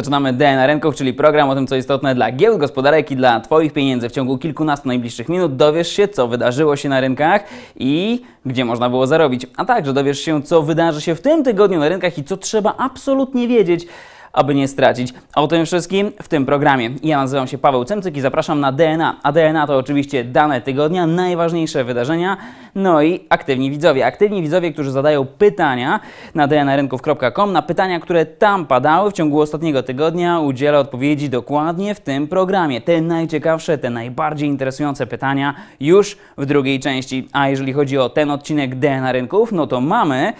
Zaczynamy DNA na rynków, czyli program o tym, co istotne dla giełd, gospodarek i dla Twoich pieniędzy. W ciągu kilkunastu najbliższych minut dowiesz się, co wydarzyło się na rynkach i gdzie można było zarobić. A także dowiesz się, co wydarzy się w tym tygodniu na rynkach i co trzeba absolutnie wiedzieć, aby nie stracić. O tym wszystkim w tym programie. Ja nazywam się Paweł Cemcyk i zapraszam na DNA. A DNA to oczywiście dane tygodnia, najważniejsze wydarzenia, no i aktywni widzowie. Aktywni widzowie, którzy zadają pytania na dnarynków.com, na pytania, które tam padały w ciągu ostatniego tygodnia, udzielę odpowiedzi dokładnie w tym programie. Te najciekawsze, te najbardziej interesujące pytania już w drugiej części. A jeżeli chodzi o ten odcinek DNA Rynków, no to mamy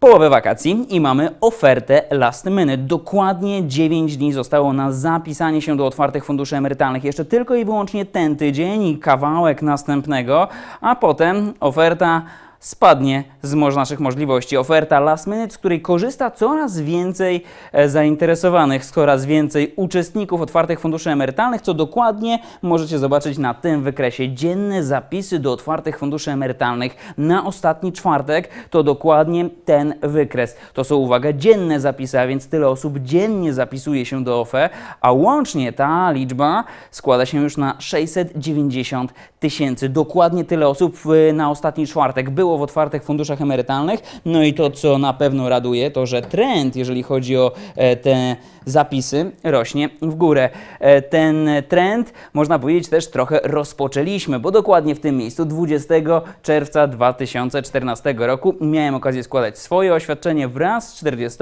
Połowę wakacji i mamy ofertę last minute. Dokładnie 9 dni zostało na zapisanie się do otwartych funduszy emerytalnych. Jeszcze tylko i wyłącznie ten tydzień i kawałek następnego, a potem oferta spadnie z może naszych możliwości. Oferta last minute, z której korzysta coraz więcej e, zainteresowanych, coraz więcej uczestników otwartych funduszy emerytalnych, co dokładnie możecie zobaczyć na tym wykresie. Dzienne zapisy do otwartych funduszy emerytalnych na ostatni czwartek to dokładnie ten wykres. To są, uwaga, dzienne zapisy, a więc tyle osób dziennie zapisuje się do OFE, a łącznie ta liczba składa się już na 690 tysięcy. Dokładnie tyle osób na ostatni czwartek było w otwartych funduszach emerytalnych. No i to, co na pewno raduje, to że trend, jeżeli chodzi o e, te zapisy rośnie w górę. E, ten trend, można powiedzieć, też trochę rozpoczęliśmy, bo dokładnie w tym miejscu 20 czerwca 2014 roku miałem okazję składać swoje oświadczenie wraz z 40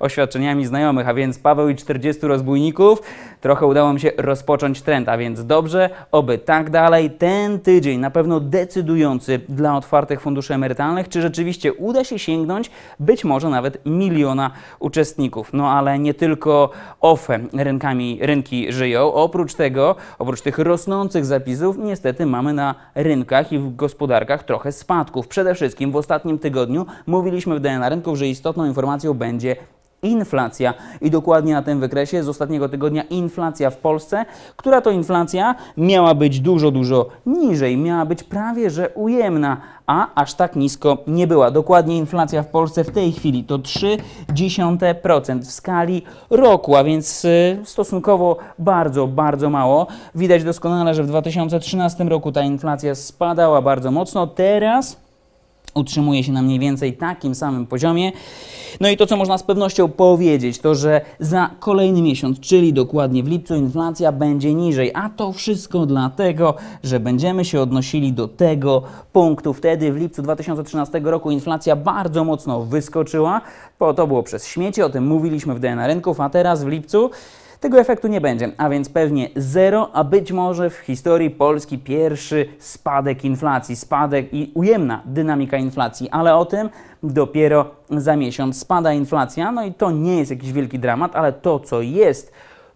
oświadczeniami znajomych, a więc Paweł i 40 rozbójników. Trochę udało mi się rozpocząć trend, a więc dobrze, oby tak dalej. Ten tydzień na pewno decydujący dla otwartych funduszy emerytalnych, czy rzeczywiście uda się sięgnąć być może nawet miliona uczestników. No ale nie tylko tylko OFE rynkami, rynki żyją. Oprócz tego, oprócz tych rosnących zapisów, niestety mamy na rynkach i w gospodarkach trochę spadków. Przede wszystkim w ostatnim tygodniu mówiliśmy w DNA Rynków, że istotną informacją będzie inflacja. I dokładnie na tym wykresie z ostatniego tygodnia inflacja w Polsce, która to inflacja miała być dużo, dużo niżej, miała być prawie że ujemna, a aż tak nisko nie była. Dokładnie inflacja w Polsce w tej chwili to 0,3% w skali roku, a więc y, stosunkowo bardzo, bardzo mało. Widać doskonale, że w 2013 roku ta inflacja spadała bardzo mocno. Teraz utrzymuje się na mniej więcej takim samym poziomie. No i to, co można z pewnością powiedzieć, to że za kolejny miesiąc, czyli dokładnie w lipcu, inflacja będzie niżej, a to wszystko dlatego, że będziemy się odnosili do tego punktu. Wtedy w lipcu 2013 roku inflacja bardzo mocno wyskoczyła, bo to było przez śmiecie, o tym mówiliśmy w DNA Rynków, a teraz w lipcu tego efektu nie będzie, a więc pewnie zero, a być może w historii Polski pierwszy spadek inflacji, spadek i ujemna dynamika inflacji, ale o tym dopiero za miesiąc spada inflacja, no i to nie jest jakiś wielki dramat, ale to co jest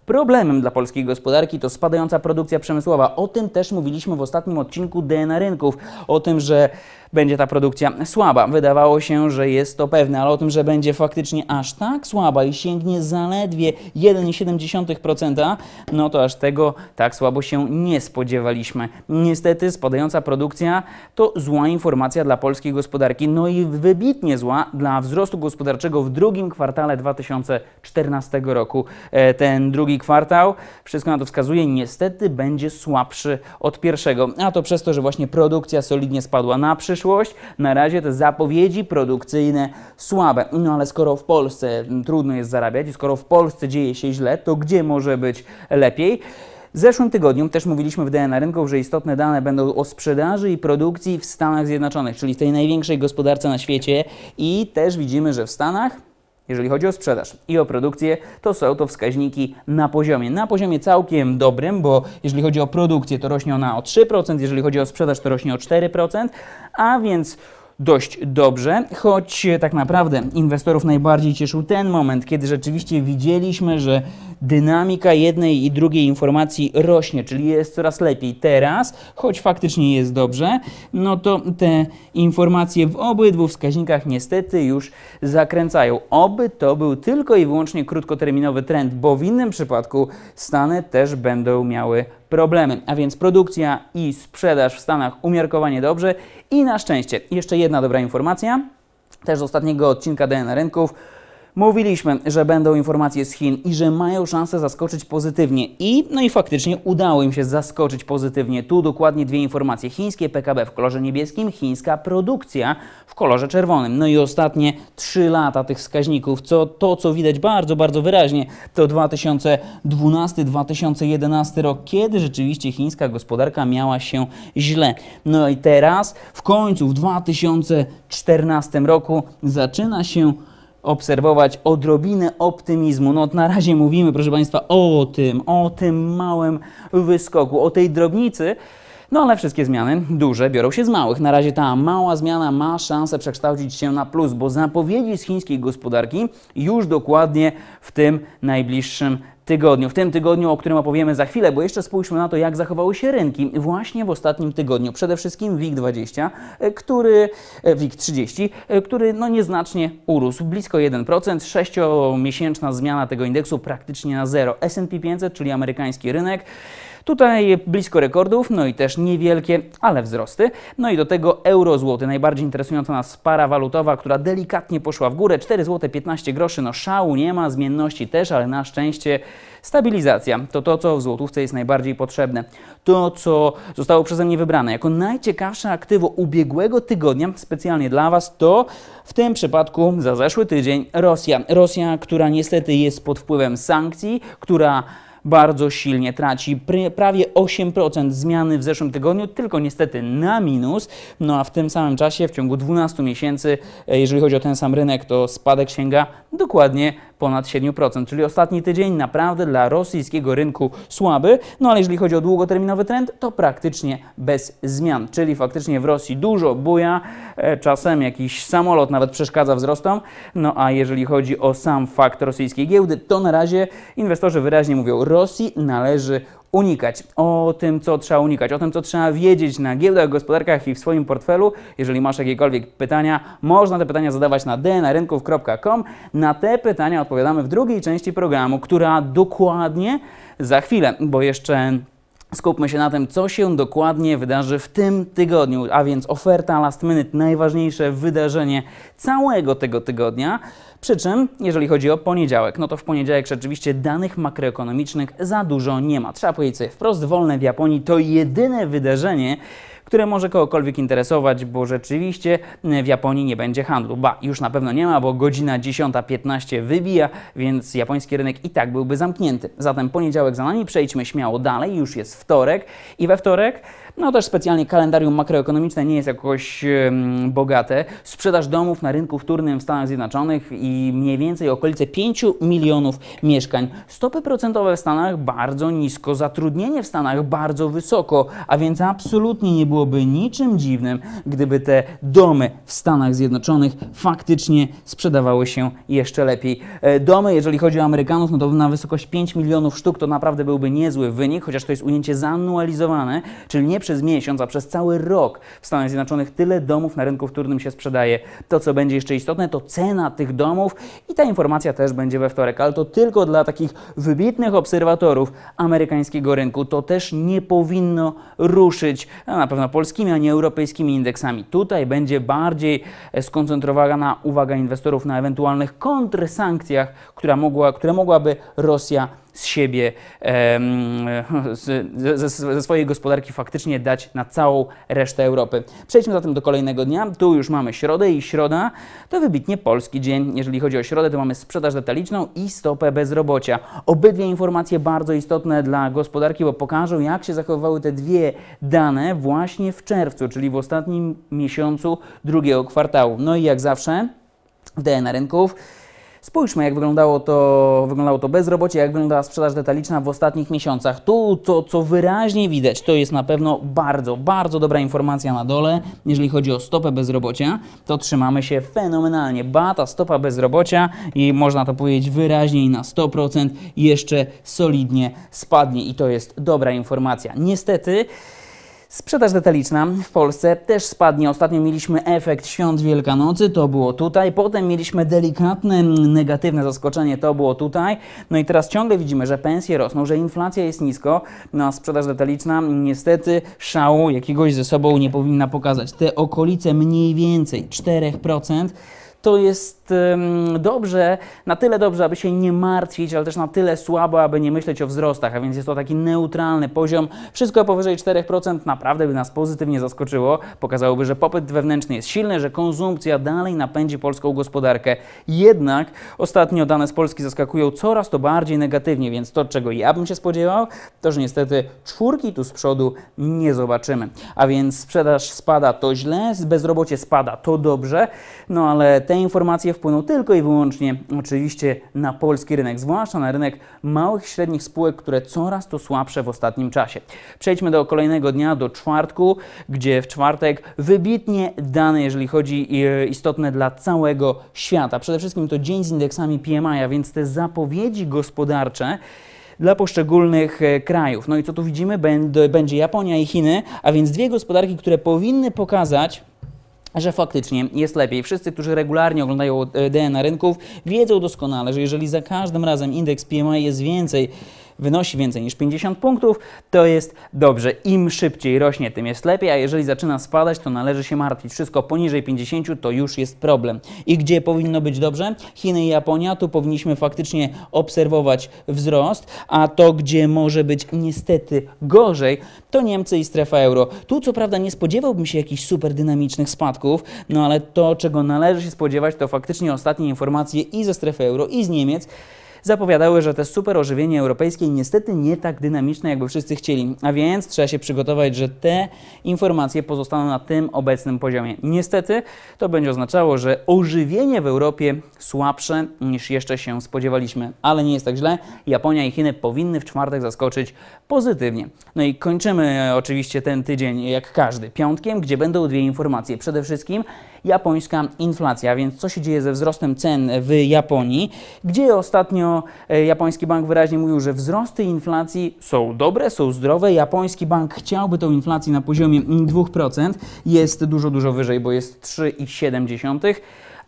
Problemem dla polskiej gospodarki to spadająca produkcja przemysłowa. O tym też mówiliśmy w ostatnim odcinku DNA Rynków. O tym, że będzie ta produkcja słaba. Wydawało się, że jest to pewne, ale o tym, że będzie faktycznie aż tak słaba i sięgnie zaledwie 1,7%, no to aż tego tak słabo się nie spodziewaliśmy. Niestety spadająca produkcja to zła informacja dla polskiej gospodarki, no i wybitnie zła dla wzrostu gospodarczego w drugim kwartale 2014 roku. E, ten drugi kwartał, wszystko na to wskazuje, niestety będzie słabszy od pierwszego, a to przez to, że właśnie produkcja solidnie spadła na przyszłość, przyszłość. Na razie te zapowiedzi produkcyjne słabe. No ale skoro w Polsce mm, trudno jest zarabiać i skoro w Polsce dzieje się źle, to gdzie może być lepiej? W zeszłym tygodniu też mówiliśmy w DNA Rynków, że istotne dane będą o sprzedaży i produkcji w Stanach Zjednoczonych, czyli w tej największej gospodarce na świecie i też widzimy, że w Stanach jeżeli chodzi o sprzedaż i o produkcję, to są to wskaźniki na poziomie. Na poziomie całkiem dobrym, bo jeżeli chodzi o produkcję, to rośnie ona o 3%, jeżeli chodzi o sprzedaż, to rośnie o 4%, a więc dość dobrze, choć e, tak naprawdę inwestorów najbardziej cieszył ten moment, kiedy rzeczywiście widzieliśmy, że dynamika jednej i drugiej informacji rośnie, czyli jest coraz lepiej teraz, choć faktycznie jest dobrze, no to te informacje w obydwu wskaźnikach niestety już zakręcają. Oby to był tylko i wyłącznie krótkoterminowy trend, bo w innym przypadku Stany też będą miały problemy. A więc produkcja i sprzedaż w Stanach umiarkowanie dobrze. I na szczęście, jeszcze jedna dobra informacja, też z ostatniego odcinka DNA Rynków Mówiliśmy, że będą informacje z Chin i że mają szansę zaskoczyć pozytywnie. I no i faktycznie udało im się zaskoczyć pozytywnie. Tu dokładnie dwie informacje. Chińskie PKB w kolorze niebieskim, chińska produkcja w kolorze czerwonym. No i ostatnie trzy lata tych wskaźników, co to, co widać bardzo, bardzo wyraźnie, to 2012-2011 rok, kiedy rzeczywiście chińska gospodarka miała się źle. No i teraz w końcu w 2014 roku zaczyna się obserwować odrobinę optymizmu. No na razie mówimy, proszę Państwa, o tym, o tym małym wyskoku, o tej drobnicy, no ale wszystkie zmiany duże biorą się z małych. Na razie ta mała zmiana ma szansę przekształcić się na plus, bo zapowiedzi z chińskiej gospodarki już dokładnie w tym najbliższym tygodniu. W tym tygodniu, o którym opowiemy za chwilę, bo jeszcze spójrzmy na to, jak zachowały się rynki właśnie w ostatnim tygodniu. Przede wszystkim WIG20, e, który, e, WIG30, e, który no nieznacznie urósł, blisko 1%. Sześciomiesięczna zmiana tego indeksu praktycznie na zero. S&P 500, czyli amerykański rynek, Tutaj blisko rekordów, no i też niewielkie, ale wzrosty. No i do tego euro złoty, najbardziej interesująca nas para walutowa, która delikatnie poszła w górę, 4 zł 15 groszy, no szału nie ma, zmienności też, ale na szczęście stabilizacja to to, co w złotówce jest najbardziej potrzebne. To, co zostało przeze mnie wybrane jako najciekawsze aktywo ubiegłego tygodnia, specjalnie dla Was, to w tym przypadku za zeszły tydzień Rosja. Rosja, która niestety jest pod wpływem sankcji, która bardzo silnie traci. Prawie 8% zmiany w zeszłym tygodniu, tylko niestety na minus. No a w tym samym czasie, w ciągu 12 miesięcy, e, jeżeli chodzi o ten sam rynek, to spadek sięga dokładnie ponad 7%, czyli ostatni tydzień naprawdę dla rosyjskiego rynku słaby, no ale jeżeli chodzi o długoterminowy trend, to praktycznie bez zmian, czyli faktycznie w Rosji dużo buja, e, czasem jakiś samolot nawet przeszkadza wzrostom, no a jeżeli chodzi o sam fakt rosyjskiej giełdy, to na razie inwestorzy wyraźnie mówią, Rosji należy unikać, o tym, co trzeba unikać, o tym, co trzeba wiedzieć na giełdach, gospodarkach i w swoim portfelu. Jeżeli masz jakiekolwiek pytania, można te pytania zadawać na dnrynków.com. Na te pytania odpowiadamy w drugiej części programu, która dokładnie za chwilę, bo jeszcze Skupmy się na tym, co się dokładnie wydarzy w tym tygodniu, a więc oferta last minute, najważniejsze wydarzenie całego tego tygodnia. Przy czym, jeżeli chodzi o poniedziałek, no to w poniedziałek rzeczywiście danych makroekonomicznych za dużo nie ma. Trzeba powiedzieć sobie wprost, wolne w Japonii to jedyne wydarzenie, które może kogokolwiek interesować, bo rzeczywiście mm, w Japonii nie będzie handlu. Ba, już na pewno nie ma, bo godzina 10.15 wybija, więc japoński rynek i tak byłby zamknięty. Zatem poniedziałek za nami, przejdźmy śmiało dalej, już jest wtorek i we wtorek no też specjalnie kalendarium makroekonomiczne nie jest jakoś bogate. Sprzedaż domów na rynku wtórnym w Stanach Zjednoczonych i mniej więcej okolice 5 milionów mieszkań. Stopy procentowe w Stanach bardzo nisko, zatrudnienie w Stanach bardzo wysoko, a więc absolutnie nie byłoby niczym dziwnym, gdyby te domy w Stanach Zjednoczonych faktycznie sprzedawały się jeszcze lepiej. E, domy, jeżeli chodzi o Amerykanów, no to na wysokość 5 milionów sztuk to naprawdę byłby niezły wynik, chociaż to jest ujęcie zanualizowane, czyli nie przez miesiąc, a przez cały rok w Stanach Zjednoczonych tyle domów na rynku wtórnym się sprzedaje. To, co będzie jeszcze istotne, to cena tych domów i ta informacja też będzie we wtorek, ale to tylko dla takich wybitnych obserwatorów amerykańskiego rynku. To też nie powinno ruszyć na pewno polskimi, a nie europejskimi indeksami. Tutaj będzie bardziej e, skoncentrowana uwaga inwestorów na ewentualnych kontrsankcjach, która mogła, które mogłaby Rosja z siebie, ze swojej gospodarki faktycznie dać na całą resztę Europy. Przejdźmy zatem do kolejnego dnia. Tu już mamy środę i środa to wybitnie polski dzień. Jeżeli chodzi o środę, to mamy sprzedaż detaliczną i stopę bezrobocia. Obydwie informacje bardzo istotne dla gospodarki, bo pokażą, jak się zachowywały te dwie dane właśnie w czerwcu, czyli w ostatnim miesiącu drugiego kwartału. No i jak zawsze w DNA rynków Spójrzmy, jak wyglądało to, wyglądało to bezrobocie, jak wyglądała sprzedaż detaliczna w ostatnich miesiącach. Tu to, co wyraźnie widać, to jest na pewno bardzo, bardzo dobra informacja na dole. Jeżeli chodzi o stopę bezrobocia, to trzymamy się fenomenalnie. Ba, ta stopa bezrobocia i można to powiedzieć wyraźniej na 100% jeszcze solidnie spadnie i to jest dobra informacja. Niestety, Sprzedaż detaliczna w Polsce też spadnie. Ostatnio mieliśmy efekt świąt Wielkanocy, to było tutaj. Potem mieliśmy delikatne, negatywne zaskoczenie, to było tutaj. No i teraz ciągle widzimy, że pensje rosną, że inflacja jest nisko, no a sprzedaż detaliczna niestety szału jakiegoś ze sobą nie powinna pokazać. Te okolice mniej więcej 4% to jest dobrze, na tyle dobrze, aby się nie martwić, ale też na tyle słabo, aby nie myśleć o wzrostach, a więc jest to taki neutralny poziom. Wszystko powyżej 4% naprawdę by nas pozytywnie zaskoczyło. Pokazałoby, że popyt wewnętrzny jest silny, że konsumpcja dalej napędzi polską gospodarkę. Jednak ostatnio dane z Polski zaskakują coraz to bardziej negatywnie, więc to, czego ja bym się spodziewał, to że niestety czwórki tu z przodu nie zobaczymy. A więc sprzedaż spada to źle, bezrobocie spada to dobrze, no ale ten te informacje wpłyną tylko i wyłącznie oczywiście na polski rynek, zwłaszcza na rynek małych, średnich spółek, które coraz to słabsze w ostatnim czasie. Przejdźmy do kolejnego dnia, do czwartku, gdzie w czwartek wybitnie dane, jeżeli chodzi e, istotne dla całego świata. Przede wszystkim to dzień z indeksami PMI, a więc te zapowiedzi gospodarcze dla poszczególnych e, krajów. No i co tu widzimy? Będzie Japonia i Chiny, a więc dwie gospodarki, które powinny pokazać, że faktycznie jest lepiej. Wszyscy, którzy regularnie oglądają e, DNA rynków, wiedzą doskonale, że jeżeli za każdym razem indeks PMI jest więcej wynosi więcej niż 50 punktów, to jest dobrze. Im szybciej rośnie, tym jest lepiej, a jeżeli zaczyna spadać, to należy się martwić. Wszystko poniżej 50 to już jest problem. I gdzie powinno być dobrze? Chiny i Japonia, tu powinniśmy faktycznie obserwować wzrost, a to, gdzie może być niestety gorzej, to Niemcy i strefa euro. Tu co prawda nie spodziewałbym się jakichś super dynamicznych spadków, no ale to, czego należy się spodziewać, to faktycznie ostatnie informacje i ze strefy euro, i z Niemiec zapowiadały, że te super ożywienie europejskie niestety nie tak dynamiczne, jakby wszyscy chcieli. A więc trzeba się przygotować, że te informacje pozostaną na tym obecnym poziomie. Niestety to będzie oznaczało, że ożywienie w Europie słabsze niż jeszcze się spodziewaliśmy. Ale nie jest tak źle. Japonia i Chiny powinny w czwartek zaskoczyć pozytywnie. No i kończymy oczywiście ten tydzień jak każdy piątkiem, gdzie będą dwie informacje. Przede wszystkim japońska inflacja. Więc co się dzieje ze wzrostem cen w Japonii, gdzie ostatnio e, japoński bank wyraźnie mówił, że wzrosty inflacji są dobre, są zdrowe. Japoński bank chciałby tą inflację na poziomie 2%. Jest dużo, dużo wyżej, bo jest 3,7%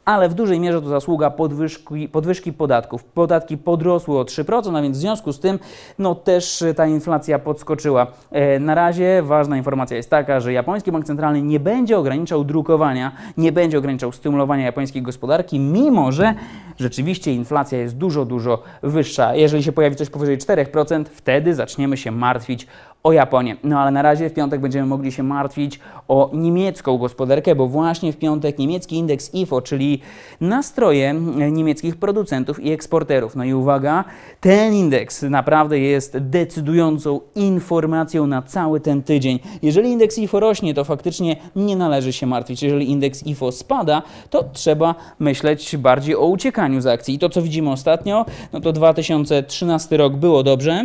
ale w dużej mierze to zasługa podwyżki, podwyżki podatków. Podatki podrosły o 3%, a więc w związku z tym no też e, ta inflacja podskoczyła. E, na razie ważna informacja jest taka, że japoński bank centralny nie będzie ograniczał drukowania, nie będzie ograniczał stymulowania japońskiej gospodarki, mimo że rzeczywiście inflacja jest dużo, dużo wyższa. Jeżeli się pojawi coś powyżej 4%, wtedy zaczniemy się martwić o Japonię. No ale na razie w piątek będziemy mogli się martwić o niemiecką gospodarkę, bo właśnie w piątek niemiecki indeks IFO, czyli nastroje e, niemieckich producentów i eksporterów. No i uwaga, ten indeks naprawdę jest decydującą informacją na cały ten tydzień. Jeżeli indeks IFO rośnie, to faktycznie nie należy się martwić. Jeżeli indeks IFO spada, to trzeba myśleć bardziej o uciekaniu z akcji. I to, co widzimy ostatnio, no to 2013 rok było dobrze.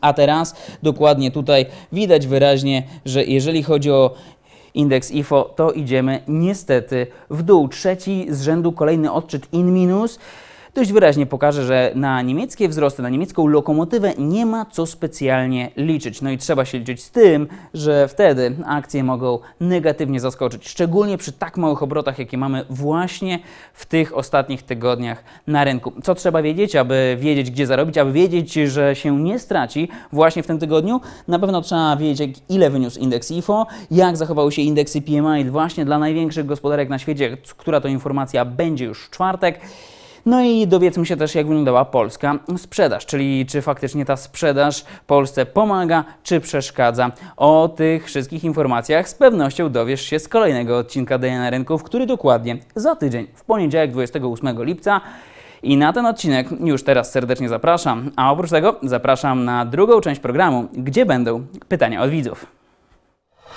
A teraz dokładnie tutaj widać wyraźnie, że jeżeli chodzi o indeks IFO, to idziemy niestety w dół. Trzeci z rzędu kolejny odczyt in minus dość wyraźnie pokaże, że na niemieckie wzrosty, na niemiecką lokomotywę nie ma co specjalnie liczyć. No i trzeba się liczyć z tym, że wtedy akcje mogą negatywnie zaskoczyć, szczególnie przy tak małych obrotach, jakie mamy właśnie w tych ostatnich tygodniach na rynku. Co trzeba wiedzieć, aby wiedzieć, gdzie zarobić, aby wiedzieć, że się nie straci właśnie w tym tygodniu? Na pewno trzeba wiedzieć, ile wyniósł indeks IFO, jak zachowały się indeksy PMI właśnie dla największych gospodarek na świecie, która to informacja będzie już w czwartek. No i dowiedzmy się też, jak wyglądała polska sprzedaż, czyli czy faktycznie ta sprzedaż Polsce pomaga, czy przeszkadza. O tych wszystkich informacjach z pewnością dowiesz się z kolejnego odcinka DNA Rynków, który dokładnie za tydzień, w poniedziałek 28 lipca. I na ten odcinek już teraz serdecznie zapraszam, a oprócz tego zapraszam na drugą część programu, gdzie będą pytania od widzów.